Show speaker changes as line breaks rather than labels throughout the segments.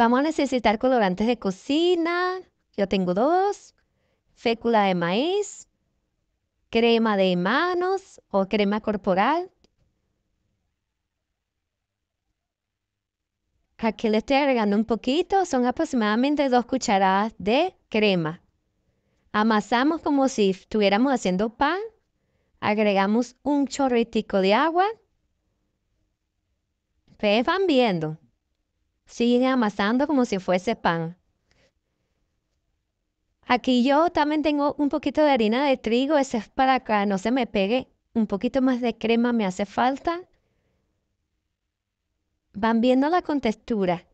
Vamos a necesitar colorantes de cocina. Yo tengo dos. Fécula de maíz. Crema de manos o crema corporal. Aquí le estoy agregando un poquito. Son aproximadamente dos cucharadas de crema. Amasamos como si estuviéramos haciendo pan. Agregamos un chorritico de agua. Ustedes van viendo. Sigue amasando como si fuese pan. Aquí yo también tengo un poquito de harina de trigo, ese es para que no se me pegue. Un poquito más de crema me hace falta. Van viendo la contextura.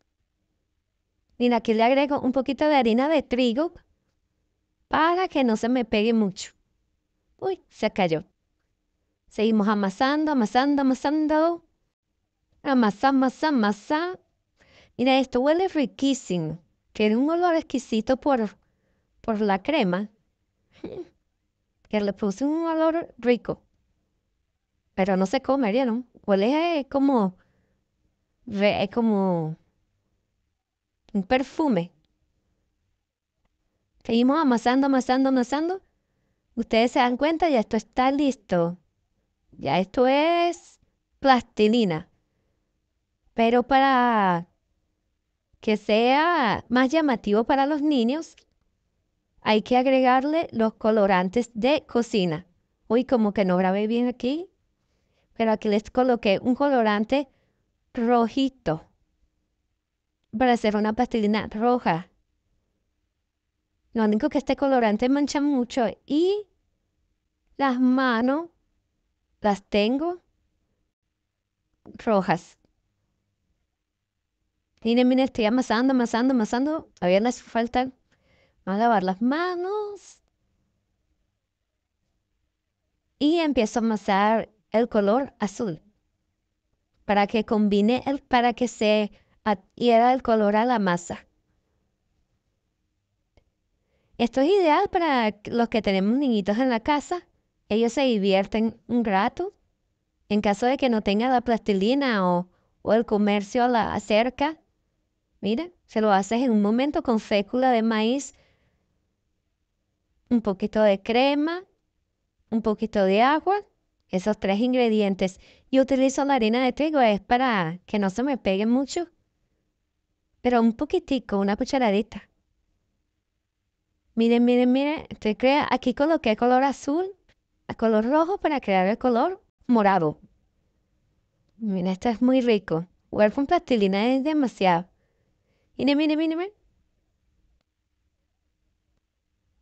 Mira, aquí le agrego un poquito de harina de trigo para que no se me pegue mucho. Uy, se cayó. Seguimos amasando, amasando, amasando. Amasa, amasa, amasa. Mira, esto huele riquísimo. Tiene un olor exquisito por, por la crema. Que le puse un olor rico. Pero no se come, ¿vieron? Huele eh, como. Es eh, como. Un perfume. Seguimos amasando, amasando, amasando. Ustedes se dan cuenta, ya esto está listo. Ya esto es plastilina. Pero para que sea más llamativo para los niños, hay que agregarle los colorantes de cocina. Uy, como que no grabé bien aquí, pero aquí les coloqué un colorante rojito para hacer una pastelina roja. Lo único que este colorante mancha mucho y las manos las tengo rojas. Nina, mira, estoy amasando, amasando, amasando. ver, no hace falta a lavar las manos. Y empiezo a amasar el color azul para que combine, el, para que se adhiera el color a la masa. Esto es ideal para los que tenemos niñitos en la casa. Ellos se divierten un rato. En caso de que no tenga la plastilina o, el comercio la acerca. Mira, se lo haces en un momento con fécula de maíz, un poquito de crema, un poquito de agua, esos tres ingredientes. Y utilizo la harina de trigo, es para que no se me pegue mucho, pero un poquitico, una cucharadita. Miren, miren, miren, te crea aquí coloqué color azul, a color rojo para crear el color morado. Miren, esto es muy rico. Jugar en plastilina es demasiado.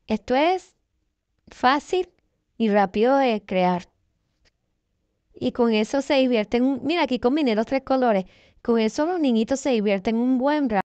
Esto es fácil y rápido de crear. Y con eso se divierten, mira aquí combiné los tres colores, con eso los niñitos se divierten un buen rato.